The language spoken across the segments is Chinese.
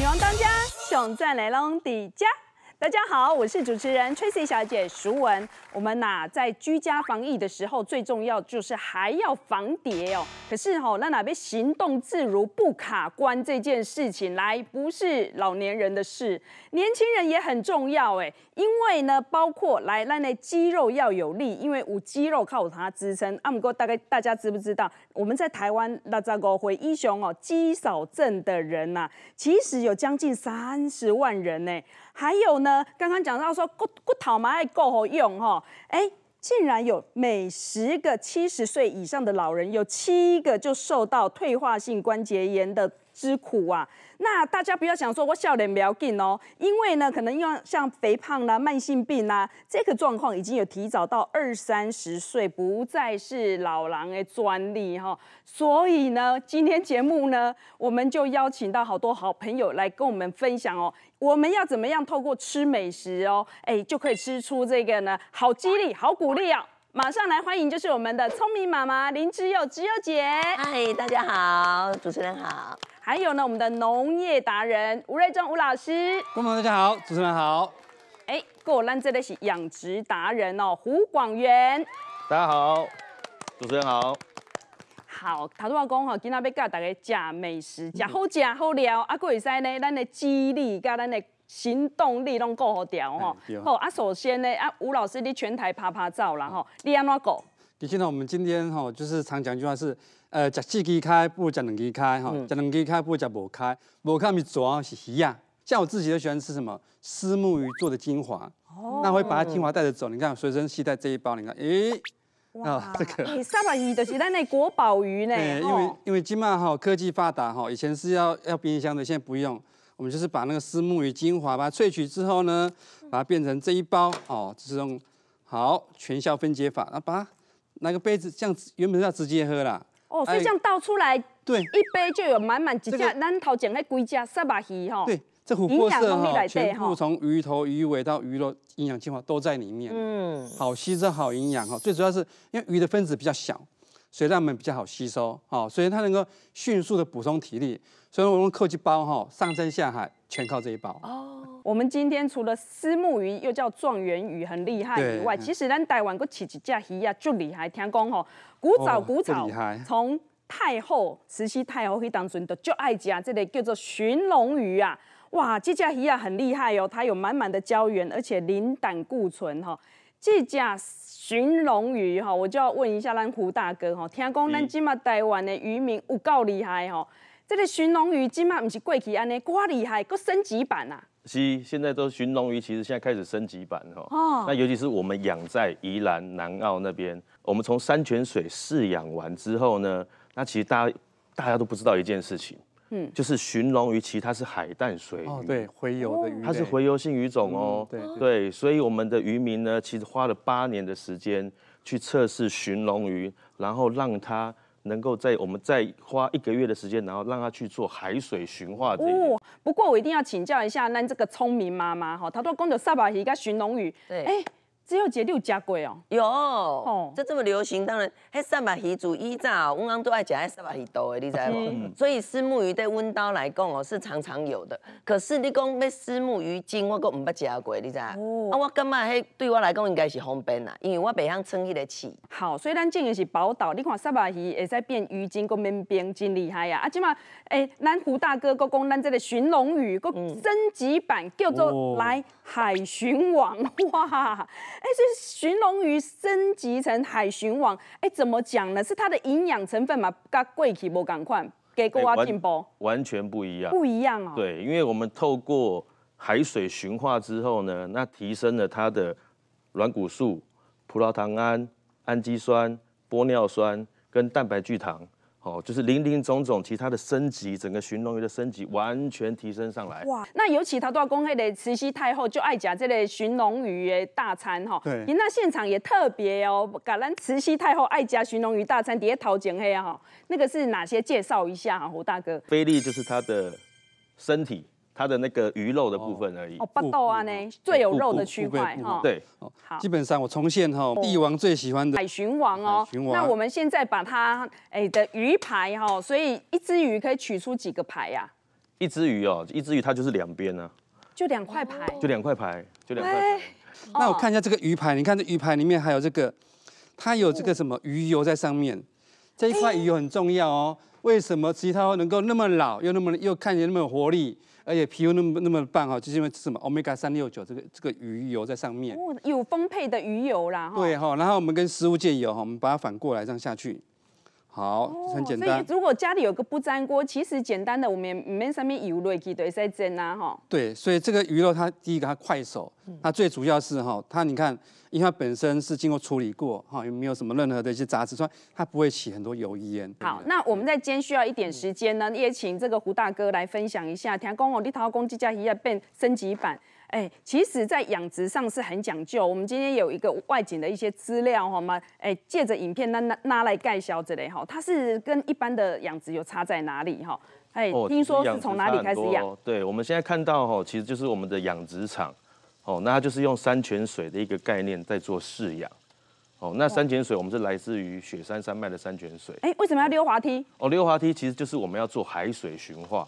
女王当家，想在来龙迪家。大家好，我是主持人 Tracy 小姐，熟文。我们呐在居家防疫的时候，最重要就是还要防蝶哦。可是哈，那哪边行动自如、不卡关这件事情，来不是老年人的事，年轻人也很重要哎。因为呢，包括来让那肌肉要有力，因为五肌肉靠它支撑。阿姆哥大概大家知不知道？我们在台湾那咋个会英雄哦？肌少症的人呐，其实有将近三十万人呢。还有呢，刚刚讲到说骨骨头嘛也够好用哈，哎，竟然有每十个七十岁以上的老人有七个就受到退化性关节炎的之苦啊！那大家不要想说我笑脸描紧哦，因为呢，可能因像肥胖啦、慢性病啦，这个状况已经有提早到二三十岁，不再是老狼的专利哈。所以呢，今天节目呢，我们就邀请到好多好朋友来跟我们分享哦。我们要怎么样透过吃美食哦，哎，就可以吃出这个呢？好激励，好鼓励哦！马上来欢迎，就是我们的聪明妈妈林之佑之佑姐。嗨，大家好，主持人好。还有呢，我们的农业达人吴瑞忠吴老师。观众大家好，主持人好。哎，跟我来这里是养殖达人哦，胡广元。大家好，主持人好。好，头拄仔讲吼，今仔要教大家食美食，食好食好料，啊，佫会使呢，咱的记忆力佮咱的行动力拢够好掉吼。好啊，首先呢，啊，吴老师你全台拍拍照啦吼，你安怎搞？的确呢，我们今天吼，就是常讲一句话是，呃，食四 G 开不如食两 G 开，哈，食两 G 开不如食无开，无开咪要是鱼啊。像我自己都喜欢吃什么，石目鱼做的精华，哦，那会把它精华带着走，你看随身携带这一包，你看，诶。哇，这个沙巴鱼就是咱的国宝鱼呢。对，因为因为今麦哈科技发达哈，以前是要要冰箱的，现在不用。我们就是把那个丝木鱼精华它萃取之后呢，把它变成这一包哦，就是用好全效分解法那把它拿个杯子，这样原本是要直接喝啦。哦，所以这样倒出来，对，一杯就有满满几架，咱头前那几只沙巴鱼哈。对。这琥珀色哈，全部从鱼头、鱼尾到鱼肉，营养精华都在里面。嗯，好吸收，好营养哈。最主要是因为鱼的分子比较小，所以让我们比较好吸收哈。所以它能够迅速的补充体力。所以，我用科技包哈，上山下海全靠这一包。哦。我们今天除了丝木鱼，又叫状元鱼，很厉害以外，其实咱台湾国起一只鱼啊，就厉害。听讲吼，古早古早，从太后、慈禧太后去当阵，就爱家，这个叫做寻龙鱼啊。哇，这加鱼啊很厉害哦，它有满满的胶原，而且磷胆固醇哈。这加寻龙鱼哈，我就要问一下咱胡大哥哈，听讲咱今嘛台湾的渔民有够厉害哦，这个寻龙鱼今嘛不是过去安尼，瓜厉害，够升级版啊。是，现在都寻龙鱼，其实现在开始升级版哈。哦。那尤其是我们养在宜兰南澳那边，我们从山泉水饲养完之后呢，那其实大家大家都不知道一件事情。嗯，就是寻龙鱼，其实它是海淡水鱼。哦，对，洄游的鱼，它是洄游性鱼种哦。对对，所以我们的渔民呢，其实花了八年的时间去测试寻龙鱼，然后让它能够在我们再花一个月的时间，然后让它去做海水驯化。这。哦，不过我一定要请教一下，那这个聪明妈妈哈，她说公牛沙巴鱼跟寻龙鱼，对，哎。只有姐你有食过哦，有，这这么流行，当然，嘿，三白鱼煮伊杂，我们都爱讲嘿三白鱼多的，你知无？所以丝木鱼对温刀来讲哦，是常常有的。可是你讲要丝木鱼精，我阁唔捌食过，你知？啊，我感觉嘿对我来讲应该是方便啦，因为我袂晓村迄个起。好，所以咱这里是宝岛，你看三白鱼会使变鱼精，个面饼真厉害呀！啊，即马诶，南湖大哥阁讲咱这个寻龙鱼个升级版叫做来海寻王，哇！哎，这鲟龙鱼升级成海鲟王，哎，怎么讲呢？是它的营养成分嘛，跟贵体不赶快给国家进步，完全不一样。不一样哦。对，因为我们透过海水驯化之后呢，那提升了它的软骨素、葡萄糖胺、氨基酸、玻尿酸跟蛋白聚糖。哦，就是林林总总，其他的升级，整个寻龙鱼的升级完全提升上来。哇，那尤其他都公开的慈禧太后就爱夹这类寻龙鱼大餐哈。对，那现场也特别哦，感恩慈禧太后爱夹寻龙鱼大餐底下掏景嘿哈，那个是哪些？介绍一下啊，胡大哥。菲力就是他的身体。它的那个鱼肉的部分而已。哦，八斗啊呢最有肉的区块哈。对，好，基本上我重现哈帝王最喜欢的海巡王哦。那我们现在把它哎的鱼排哈，所以一只鱼可以取出几个牌呀？一只鱼哦，一只鱼它就是两边呢。就两块牌。就两块牌，就两块牌。那我看一下这个鱼排，你看这鱼排里面还有这个，它有这个什么鱼油在上面，这一块鱼油很重要哦。为什么其他能够那么老又那么又看起来那么有活力？而且皮油那么那么棒哈，就是因为吃什么 omega 三六九这个这个鱼油在上面，有丰沛的鱼油啦。对哈，然后我们跟食物界油哈，我们把它反过来这样下去。好，很简单。所以如果家里有个不粘锅，其实简单的我们没上面油类，其对都在煎啊，哈。对，所以这个鱼肉它第一个它快手，它最主要是哈，它你看，因为它本身是经过处理过，哈，也没有什么任何的一些杂质，所以它不会起很多油烟。好，那我们在煎需要一点时间呢，也请这个胡大哥来分享一下田公红的陶这鸡架也变升级版。哎，其实在养殖上是很讲究。我们今天有一个外景的一些资料哈嘛，哎，借着影片那那拿来盖销之类哈，它是跟一般的养殖有差在哪里哈？哎，听说是从哪里开始养？对，我们现在看到哈，其实就是我们的养殖场。哦，那它就是用山泉水的一个概念在做饲养。哦，那山泉水我们是来自于雪山山脉的山泉水。哎，为什么要溜滑梯？哦，溜滑梯其实就是我们要做海水循化。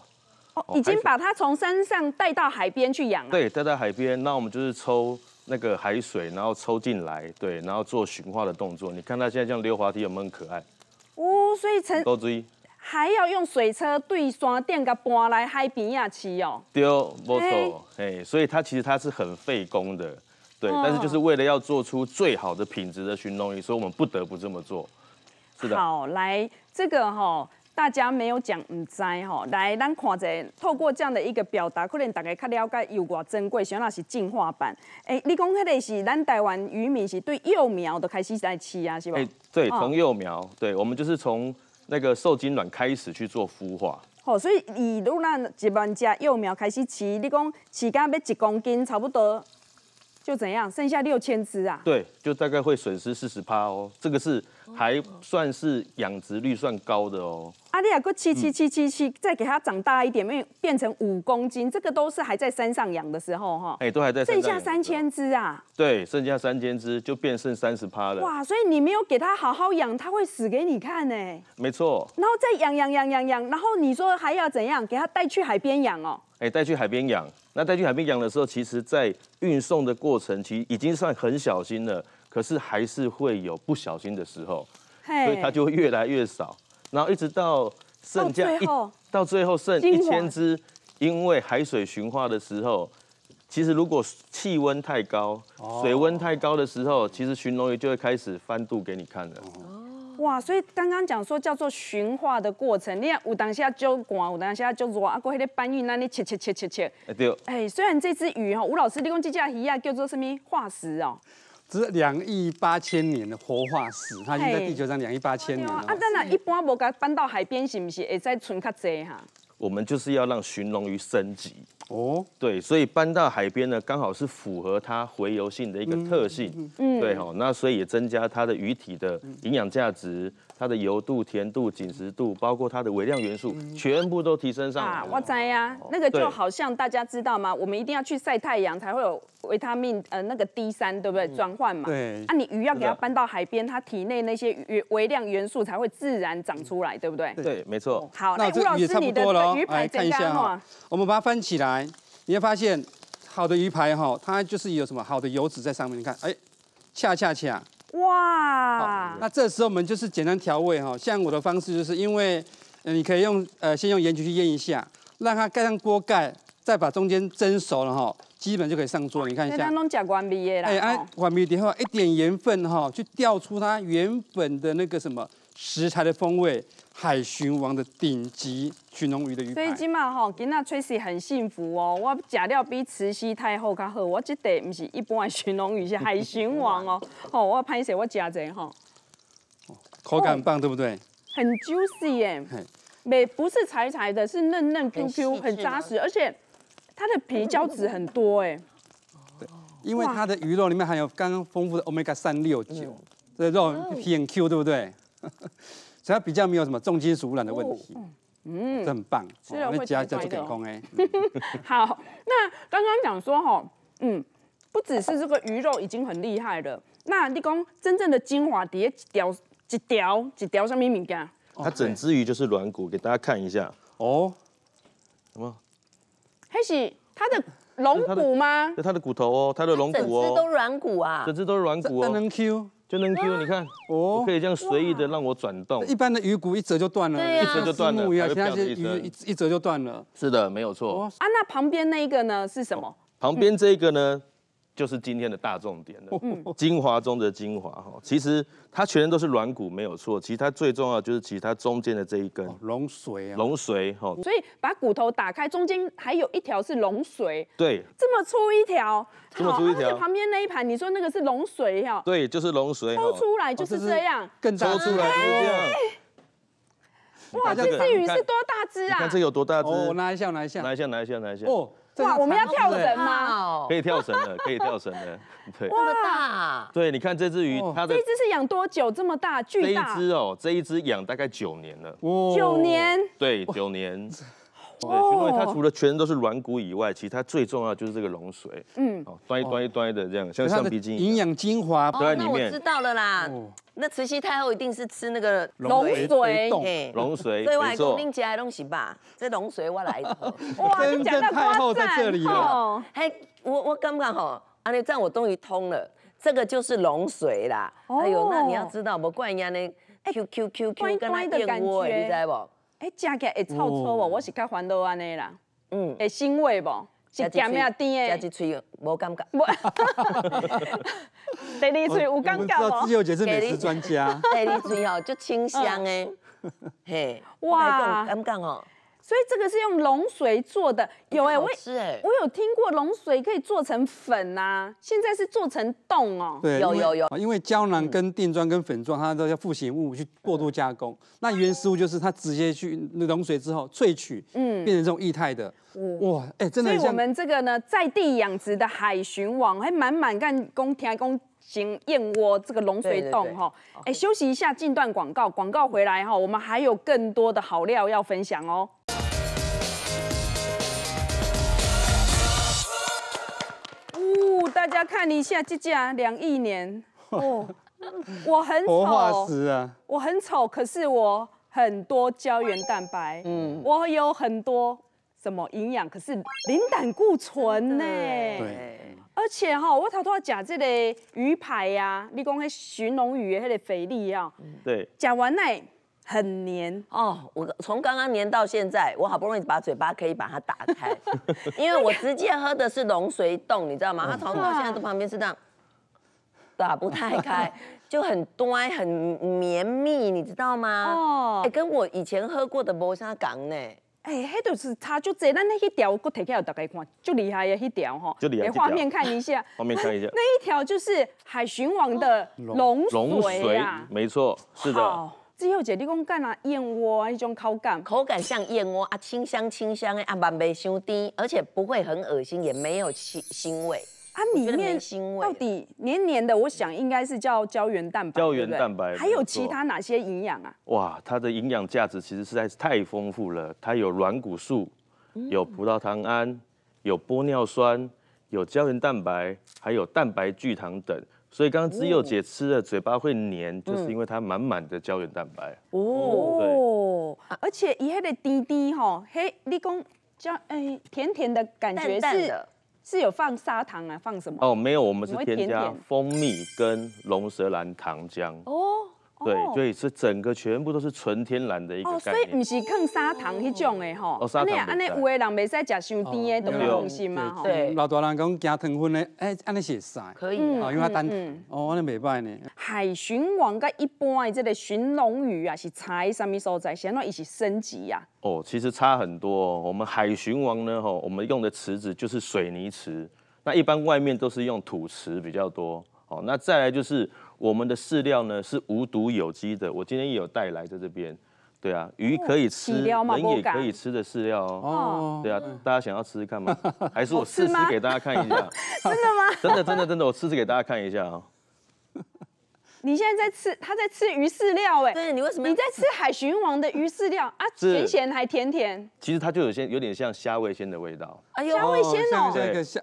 已经把它从山上带到海边去养了。对，带到海边，那我们就是抽那个海水，然后抽进来，对，然后做驯化的动作。你看它现在样溜滑梯，有没有很可爱？哦，所以成注意，还要用水车对山电甲搬来海边呀，吃哦。对，没错，哎，所以它其实它是很费工的，对，但是就是为了要做出最好的品质的鲟龙鱼，所以我们不得不这么做。是的。好，来这个哈。大家没有讲，唔知吼，来咱看者，透过这样的一个表达，可能大家较了解有偌珍贵，像那是进化版。哎，你讲迄个是咱台湾渔民是对幼苗都开始在吃啊，是吧？哎，对，从幼苗，对，我们就是从那个受精卵开始去做孵化。好，所以以如咱一万只幼苗开始吃，你讲吃到要一公斤，差不多就怎样，剩下六千只啊？对，就大概会损失四十趴哦，这个是。还算是养殖率算高的哦。阿丽亚哥七七七七七，再给它长大一点，变变成五公斤，这个都是还在山上养的时候哈。哎，都还在。剩下三千只啊？对，剩下三千只就变剩三十趴了。哇，所以你没有给它好好养，它会死给你看呢。没错。然后再养养养养养，然后你说还要怎样？给它带去海边养哦。哎，带去海边养。那带去海边养的时候，其实，在运送的过程，其实已经算很小心了。可是还是会有不小心的时候，所以它就会越来越少，然后一直到剩下一到最后剩一千只，因为海水循化的时候，其实如果气温太高、水温太高的时候，其实群龙鱼就会开始翻肚给你看了。哦哇，所以刚刚讲说叫做循化的过程，你看有当下就光，有当下就弱，阿哥迄个搬运，那里切切切切切。哎对哦。哎，虽然这只鱼哈，吴老师，你讲这只鱼啊叫做什么化石哦？是两亿八千年的活化石，它就在地球上两亿八千年了。啊，当然，一般无甲搬到海边，是不是会再存较济哈？我们就是要让鲟龙鱼升级哦，对，所以搬到海边呢，刚好是符合它回游性的一个特性，嗯，对吼，那所以也增加它的鱼体的营养价值，它的油度、甜度、紧实度，包括它的微量元素，全部都提升上。啊，我知呀，那个就好像大家知道吗？我们一定要去晒太阳才会有。维他命呃那个 D 三对不对转换嘛？对，啊你鱼要给它搬到海边，它体内那些元微量元素才会自然长出来，对不对？对，没错。好，那这也差不多了哦。来看一下哈，我们把它翻起来，你会发现好的鱼排哈，它就是有什么好的油脂在上面。你看，哎，恰恰恰，哇！那这时候我们就是简单调味哈，像我的方式就是因为，你可以用呃先用盐焗去腌一下，让它盖上锅盖，再把中间蒸熟了哈。基本就可以上桌，你看一下。那咱拢食原的啦。哎，原味的，然一点盐分哈，去调出它原本的那个什么食材的风味。海巡王的顶级鲟龙鱼的鱼所以今嘛哈，囡仔炊事很幸福哦。我假料比慈禧太后较好。我这地不是一般的鲟龙鱼，是海巡王哦。哦，我拍摄我食者哈。口感棒，对不对？很 juicy 耶，每不是柴柴的，是嫩嫩 QQ，很扎实，而且。它的皮胶质很多哎，对，因为它的鱼肉里面含有刚刚丰富的 omega 三六九，这肉 P M Q 对不对？所以它比较没有什么重金属污染的问题，嗯，这很棒，那家叫就给空哎。好，那刚刚讲说哈，嗯，不只是这个鱼肉已经很厉害了，那你讲真正的精华底下一条一条一条什么物件？它整只鱼就是软骨，给大家看一下哦，什么？开始，它的 龙骨吗？它的骨头哦，它的龙骨哦，整只都软骨啊，整只都是软骨哦，很能 Q，就能 Q，你看，哦，可以这样随意的让我转动。一般的鱼骨一折就断了，对啊，一折就断了，不像鱼，一折就断了。是的，没有错。啊，那旁边那一个呢？是什么？旁边这个呢？就是今天的大重点了，精华中的精华哈。其实它全身都是软骨没有错，其实它最重要就是其实它中间的这一根龙髓啊，龙髓哈。所以把骨头打开，中间还有一条是龙髓，对，这么粗一条，这么粗一条。旁边那一盘，你说那个是龙髓哈？对，就是龙髓。抽出来就是这样，更出对，哇，这只鱼是多大只啊？那看这有多大？哦，拿一下，拿一下，拿一下，拿一下，拿一下。哦。哇，我们要跳绳吗？可以跳绳的，可以跳绳的。对，这么大。对，你看这只鱼，它的这一只是养多久这么大巨大？这一只哦，这一只养大概九年了。九年。对，九年。对，因为它除了全身都是软骨以外，其实它最重要就是这个龙髓。嗯，哦，端一端一端的这样，像橡皮筋营养精华都在里面。知道了啦，那慈禧太后一定是吃那个龙髓。嘿，龙髓外公拎起来东西吧，这龙髓我来。真正太后在这里了。嘿，我我刚刚吼，阿那这样我终于通了。这个就是龙髓啦。哎呦，那你要知道，我怪人家那 Q Q Q Q 跟那电窝，你知不？哎，食起来会臭臭哦，我是较烦恼安尼啦。嗯，会腥味不？是咸啊甜的，食一嘴无感觉。哈 第二嘴有感觉哦。我们知道姐是美食专家。第二嘴 哦，就清香诶。嘿，哇，感觉哦。所以这个是用龙髓做的，有哎，我哎，我有听过龙髓可以做成粉呐，现在是做成冻哦。对，有有有，因为胶囊跟定妆跟粉状，它都要复型物去过度加工，那原食物就是它直接去龙髓之后萃取，嗯，变成这种液态的。哇，哎，真的。所以我们这个呢，在地养殖的海巡网还满满干工田工行燕窝这个龙水洞哈，哎，休息一下，间段广告，广告回来哈，我们还有更多的好料要分享哦。大家看一下，这架两亿年哦，我很丑啊，我很丑，可是我很多胶原蛋白，嗯，我有很多什么营养，可是零胆固醇呢，对，而且哈，我他都要加这个鱼排呀，你讲那寻龙鱼的那个肥力啊，对，食完呢。很黏哦！我从刚刚黏到现在，我好不容易把嘴巴可以把它打开，因为我直接喝的是龙髓冻，你知道吗？它从到现在都旁边是这样打不太开，就很端很绵密，你知道吗？哦，哎，跟我以前喝过的无啥港呢。哎，那就是差足多，咱那一条我搁提起给大家看，就厉害的一条哈，画面看一下，画面看一下，那一条就是海巡王的龙龙髓没错，是的。只有姐，你讲干哪？燕窝啊，那种口感，口感像燕窝啊，清香清香的啊，万没伤甜，而且不会很恶心，也没有腥腥味啊。里面到底黏黏的，我想应该是叫胶原蛋白。胶原蛋白，还有其他哪些营养啊？哇，它的营养价值其实实在是太丰富了。它有软骨素，有葡萄糖胺，有玻尿酸，有胶原蛋白，还有蛋白聚糖等。所以刚刚知幼姐吃了嘴巴会黏，就是因为它满满的胶原蛋白。哦，而且伊迄个甜甜吼，嘿，你讲叫哎甜甜的感觉是是有放砂糖啊，放什么？哦，没有，我们是添加蜂蜜跟龙舌兰糖浆。哦。对，所以是整个全部都是纯天然的一个哦，所以不是放砂糖那种的吼。哦，砂糖，安尼有的人未使食上甜诶东西嘛？对。老大人讲惊糖分诶，哎，安尼是啥？可以，哦，因为它单哦，安尼未歹呢。海巡王甲一般的这个寻龙鱼啊，是差什么所在？现在一起升级呀。哦，其实差很多。我们海巡王呢，吼，我们用的池子就是水泥池，那一般外面都是用土池比较多。哦，那再来就是。我们的饲料呢是无毒有机的，我今天也有带来在这边，对啊，鱼可以吃，人也可以吃的饲料哦，对啊，大家想要吃吃看吗？还是我试试给大家看一下？真的吗？真的真的真的，我试试给大家看一下啊。你现在在吃，他在吃鱼饲料哎，对你为什么？你在吃海巡王的鱼饲料啊？咸咸还甜甜，其实它就有些有点像虾味鲜的味道，哎呦，虾味鲜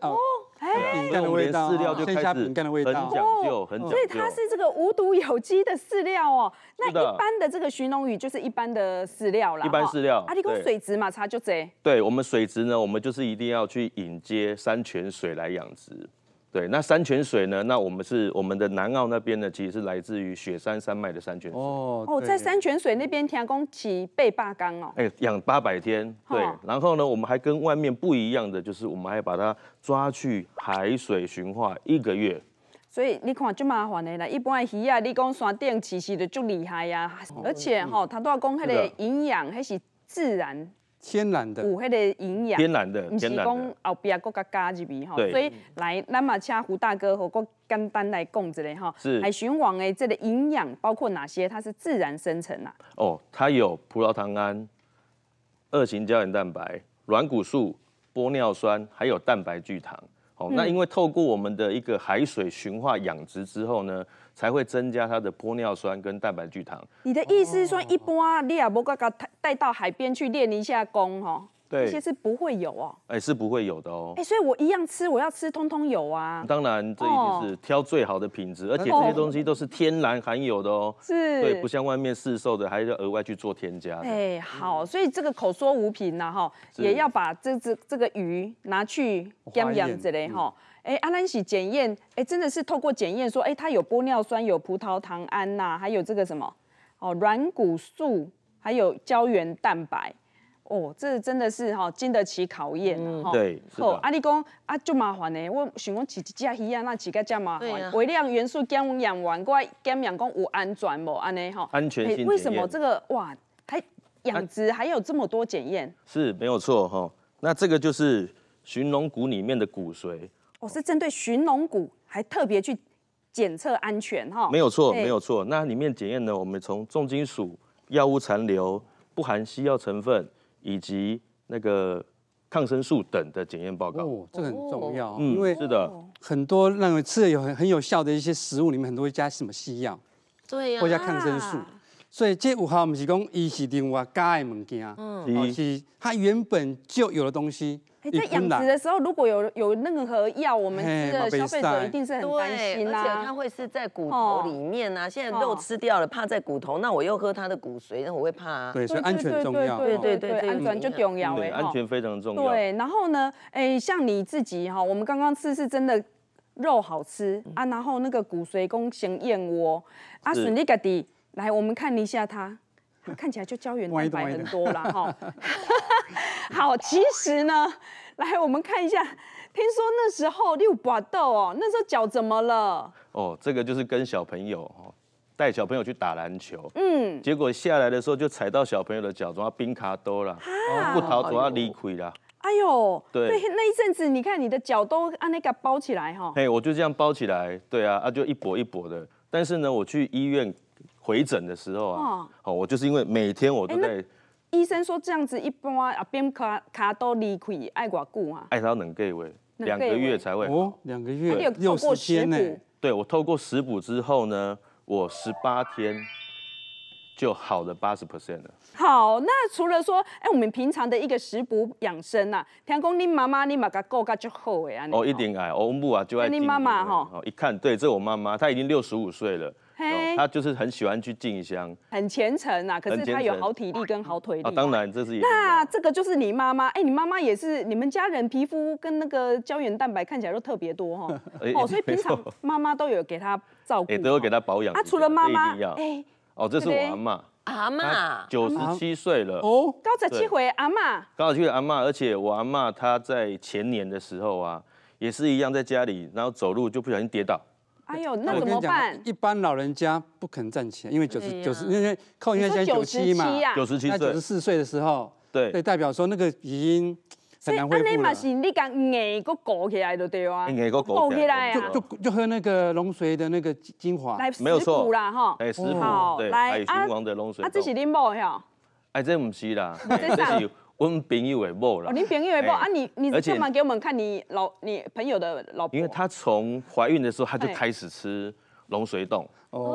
哦。哎，饼干的味道，剩下饼干的味道，哦，所以它是这个无毒有机的饲料哦。那一般的这个寻龙鱼就是一般的饲料啦，一般饲料。阿里公水质嘛，差就这。对我们水质呢，我们就是一定要去引接山泉水来养殖。对，那山泉水呢？那我们是我们的南澳那边呢，其实是来自于雪山山脉的山泉水。哦，在山泉水那边听讲几倍霸缸哦。哎，养八百天，对。然后呢，我们还跟外面不一样的，就是我们还把它抓去海水循环一个月。所以你看，就麻烦的啦。一般鱼啊，你讲山顶其实就厉害呀，而且哦，他都要讲它的营养还是自然。天然的有迄个营养，天然的，不是讲后边搁加加几笔哈，所以来，那么请胡大哥和我简单来讲一下哈，海巡王的这个营养包括哪些？它是自然生成的。哦，它有葡萄糖胺、二型胶原蛋白、软骨素、玻尿酸，还有蛋白聚糖。好，那因为透过我们的一个海水驯化养殖之后呢。才会增加它的玻尿酸跟蛋白聚糖。你的意思是说，一般你啊，不嘎嘎带到海边去练一下功，哦，这些是不会有哦。哎，是不会有的哦。哎，所以我一样吃，我要吃，通通有啊。当然，这一定是挑最好的品质，而且这些东西都是天然含有的哦。是。对，不像外面市售的，还要额外去做添加。哎，好，所以这个口说无凭呐，哈，也要把这只这个鱼拿去养养之类，哈。哎，阿兰喜检验，哎，真的是透过检验说，哎，它有玻尿酸、有葡萄糖胺呐，还有这个什么，哦，软骨素，还有胶原蛋白，哦，这真的是哈经得起考验的哈。对，是阿丽公啊，就麻烦呢。我想寻工一只鱼啊，那个这麻烦，微量元素跟养完过来，跟养工有安全无安呢哈。安全。性为什么这个哇？还养殖还有这么多检验？是没有错哈。那这个就是寻龙骨里面的骨髓。我是针对寻龙骨，还特别去检测安全哈。没有错，没有错。那里面检验呢，我们从重金属、药物残留、不含西药成分，以及那个抗生素等的检验报告。哦，这个很重要。嗯，是的。很多那种吃的有很很有效的一些食物，里面很多会加什么西药，对呀，或加抗生素。所以这五号我是讲，伊是另外加的物件，是它原本就有的东西。在养殖的时候，如果有有任何药，我们吃的消费者一定是很担心啦。而且它会是在骨头里面呐，现在肉吃掉了，怕在骨头，那我又喝它的骨髓，那我会怕啊。对，所以安全重要。对对对，安全就重要。对，安全非常重要。对，然后呢，哎，像你自己哈，我们刚刚吃是真的肉好吃啊，然后那个骨髓功型燕窝，阿顺尼格迪，来，我们看一下它，看起来就胶原蛋白很多了哈。好，其实呢，来我们看一下，听说那时候六把豆哦，那时候脚怎么了？哦，这个就是跟小朋友哦，带小朋友去打篮球，嗯，结果下来的时候就踩到小朋友的脚，总要冰卡多了，不逃总要离亏了。哎呦，对，那一阵子你看你的脚都按那个包起来哈。嘿，我就这样包起来，对啊，啊就一跛一跛的。但是呢，我去医院回诊的时候啊，哦，我就是因为每天我都在。医生说这样子一般啊，边卡卡都离开爱寡久啊，爱到冷气喂，两个月才会哦，两个月，有时间呢。对我透过食补之后呢，我十八天就好了八十 percent 了。好，那除了说，哎，我们平常的一个食补养生啊，听讲你妈妈你妈个够个就好诶啊。哦，一定哎，欧姆啊，就爱你妈妈哈，一看对，这我妈妈，她已经六十五岁了。他就是很喜欢去进香，很虔诚啊。可是他有好体力跟好腿力。啊，当然，这是那这个就是你妈妈，哎，你妈妈也是，你们家人皮肤跟那个胶原蛋白看起来都特别多哈。哦，所以平常妈妈都有给她照顾。都有给她保养。啊，除了妈妈，哎，哦，这是我阿妈。阿妈。九十七岁了。哦。刚十七回阿妈。刚好去回阿妈，而且我阿妈她在前年的时候啊，也是一样在家里，然后走路就不小心跌倒。哎呦，那怎么办？一般老人家不肯站起来，因为九十九十，因为靠你现在九七嘛，九十七，九十四岁的时候，对，对，代表说那个已经所以那你嘛是你讲硬哥裹起来就对啊，硬哥裹起来啊，就就就喝那个龙髓的那个精华，没有错啦哈，哎，石斛，对，还有金的龙髓。啊，这是你某哟？哎，这不是啦，这是。我们朋友为无了，你别以为无啊，你你干嘛给我们看你老你朋友的老，因为她从怀孕的时候她就开始吃。龙水洞，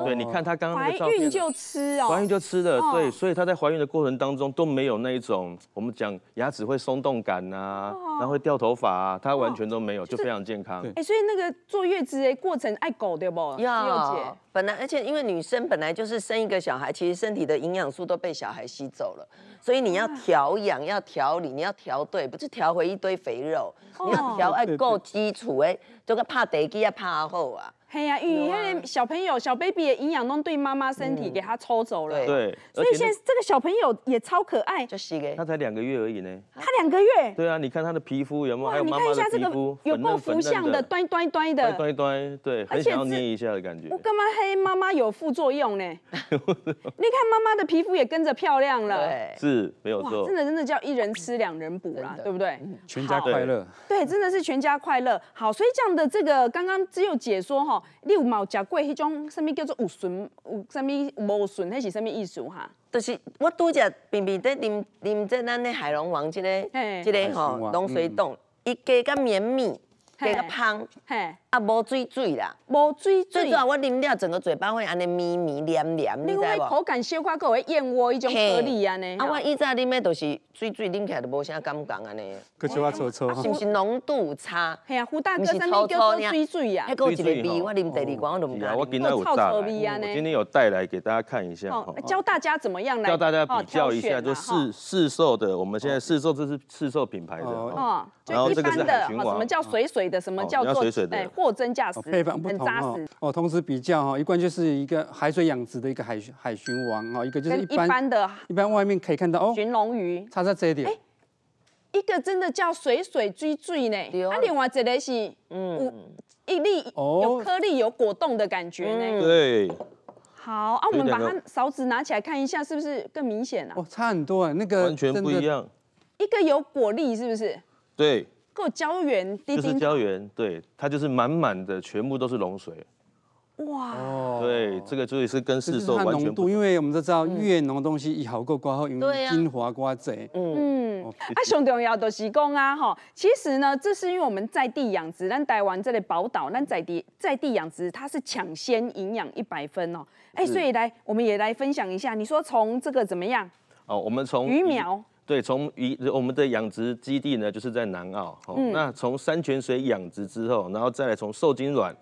对，你看她刚刚照，怀孕就吃哦，怀孕就吃的，对，所以她在怀孕的过程当中都没有那一种我们讲牙齿会松动感啊，然后会掉头发啊，她完全都没有，就非常健康。哎，所以那个坐月子哎过程爱狗对不？要，姐，本来而且因为女生本来就是生一个小孩，其实身体的营养素都被小孩吸走了，所以你要调养，要调理，你要调对，不是调回一堆肥肉，你要调爱够基础哎，就跟怕得基要怕好啊。嘿呀，因为。小朋友、小 baby 的营养都对妈妈身体给他抽走了，对，所以现在这个小朋友也超可爱，就是个，他才两个月而已呢，他两个月，对啊，你看他的皮肤有没有？你看一下这个有爆福相的，端端端的，端端，对，很喜要捏一下的感觉。干嘛？黑妈妈有副作用呢？你看妈妈的皮肤也跟着漂亮了，是，没有错，真的真的叫一人吃两人补啦，对不对？全家快乐，对，真的是全家快乐。好，所以这样的这个刚刚只有解说哈，六毛九。过迄种什物叫做有损，有什物无损，迄是什物意思哈？就是我拄则平平在啉啉在咱的海龙王即个即个吼龙水洞，伊加较绵密。比较香，啊，无水水啦，无水水，最主要我啉了整个嘴巴会安尼绵绵黏黏，另外口感小可个为燕窝一种颗粒安尼，啊，我以前啉的都是水水啉起来都无啥感觉安尼，可是我错错，是不是浓度差？系啊，胡大哥，你叫做水水啊？还够一个味，我啉得哩光都唔干，我今天有带我今天有带来给大家看一下教大家怎么样来，教大家比较一下，就市市售的，我们现在市售这是市售品牌的，哦，就一般的，什么叫水水？的什么叫做哎？货真价实，配方很扎实。哦，同时比较哈，一罐就是一个海水养殖的一个海海鲟王哦，一个就是一般的，一般外面可以看到哦，鲟龙鱼，它在这里。哎，一个真的叫水水最最呢，啊，另外一个是嗯，一粒有颗粒有果冻的感觉呢。对，好啊，我们把它勺子拿起来看一下，是不是更明显啊？差很多啊，那个完全不一样。一个有果粒是不是？对。够胶原，就是胶原，对，它就是满满的，全部都是龙水。哇！对，这个注意是跟市售完全。浓度，因为我们都知道越浓的东西，一毫克刮后为精华瓜贼。嗯嗯。啊，上重要就是讲啊，哈，其实呢，这是因为我们在地养殖，咱台湾这里宝岛，咱在地在地养殖，它是抢先营养一百分哦。哎，所以来，我们也来分享一下。你说从这个怎么样？哦，我们从鱼苗。对，从鱼我们的养殖基地呢，就是在南澳。那从山泉水养殖之后，然后再来从受精卵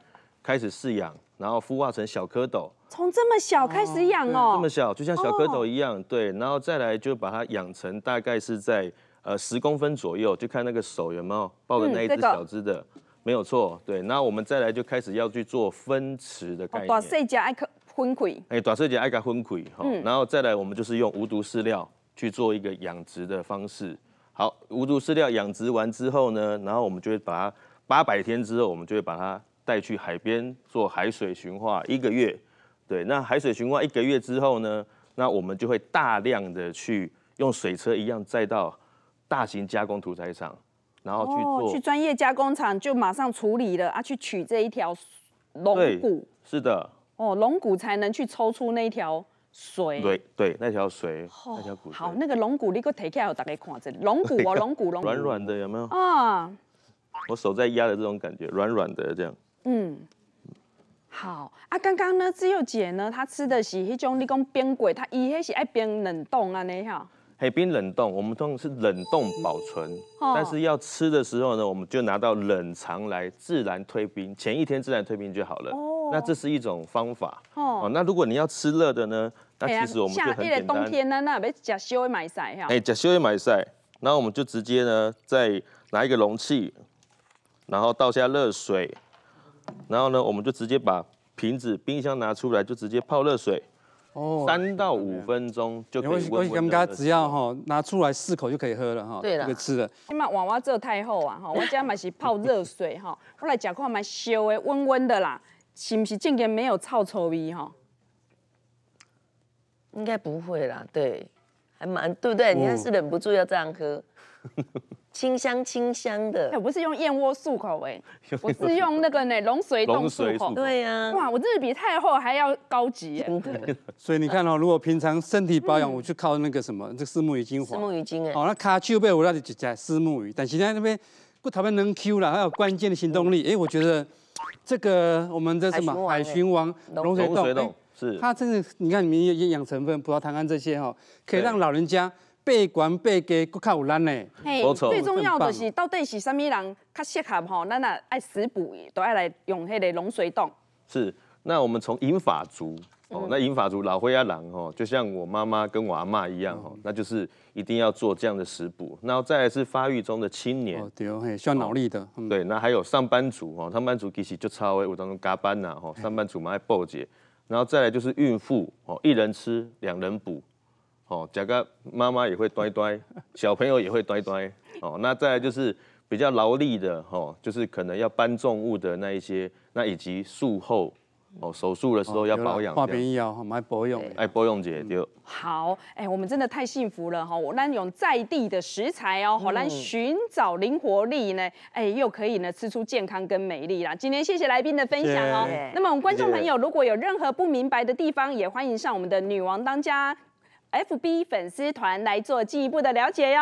开始饲养，然后孵化成小蝌蚪。从这么小开始养哦，这么小就像小蝌蚪一样。对，然后再来就把它养成大概是在呃十公分左右，就看那个手有没有抱的那一只小只的，没有错。对，那我们再来就开始要去做分池的概念。短碎节爱克分开。哎，短碎节爱克分开。好，然后再来我们就是用无毒饲料。去做一个养殖的方式，好，无毒饲料养殖完之后呢，然后我们就会把它八百天之后，我们就会把它带去海边做海水循环一个月，对，那海水循环一个月之后呢，那我们就会大量的去用水车一样载到大型加工屠宰场，然后去做去专业加工厂就马上处理了啊，去取这一条龙骨，是的，哦，龙骨才能去抽出那一条。水，对对，那条水，那条骨。好，那个龙骨你我提起来，大家看一下，龙骨哦，龙骨龙骨。软软的有没有？啊，我手在压的这种感觉，软软的这样。嗯，好啊，刚刚呢，志由姐呢，她吃的是那种你讲冰柜，她一些是爱冰冷冻啊那哈。海冰冷冻，我们常是冷冻保存，但是要吃的时候呢，我们就拿到冷藏来自然退冰，前一天自然退冰就好了。那这是一种方法哦。那如果你要吃热的呢？那其实我们就很简单。哎，假烧的买晒哈。哎，假烧的买晒，然后我们就直接呢，再拿一个容器，然后倒下热水，然后呢，我们就直接把瓶子、冰箱拿出来，就直接泡热水。哦，三到五分钟就可以温温的。我们家只要哈拿出来四口就可以喝了哈。对了，可吃了。起码娃娃这太厚啊，哈，我家嘛是泡热水哈，后 来吃块嘛烧的，温温的啦。是不是正经没有臭臭味哈？应该不会啦，对，还蛮对不对？你还是忍不住要这样喝，清香清香的。我不是用燕窝漱口哎，我是用那个呢，龙水冻漱口。对呀，哇，我真的比太后还要高级。所以你看哦，如果平常身体保养，我就靠那个什么，这丝木鱼精华。丝木鱼精哎。哦，那卡丘贝我让你加丝木鱼，但现在那边不台湾能 Q 了，还有关键的行动力，哎，我觉得。这个我们的什么海巡王龙水洞。是它真的，你看里面有营养成分，葡萄糖胺这些哈，可以让老人家背管背给骨较有弹呢。嘿，最重要就是到底是什么人较适合哈，咱那爱食补，都爱来用迄个龙水洞。是，那我们从银法族哦，那银发族、老灰阿郎哦，就像我妈妈跟我阿妈一样哦，那就是一定要做这样的食补。然后再来是发育中的青年哦，对哦，嘿，需要脑力的，对。那还有上班族哦，上班族其实就差威，我当中加班呐哦，上班族嘛爱暴解。然后再来就是孕妇哦，一人吃两人补哦，加个妈妈也会衰衰，小朋友也会衰衰哦。那再来就是比较劳力的哦，就是可能要搬重物的那一些，那以及术后。哦，手术的时候要保养，化冰药买保养，哎保养姐对。好，哎，我们真的太幸福了哈，我滥用在地的食材哦，好来寻找灵活力呢，哎，又可以呢吃出健康跟美丽啦。今天谢谢来宾的分享哦，那么我们观众朋友如果有任何不明白的地方，也欢迎上我们的女王当家，FB 粉丝团来做进一步的了解哟。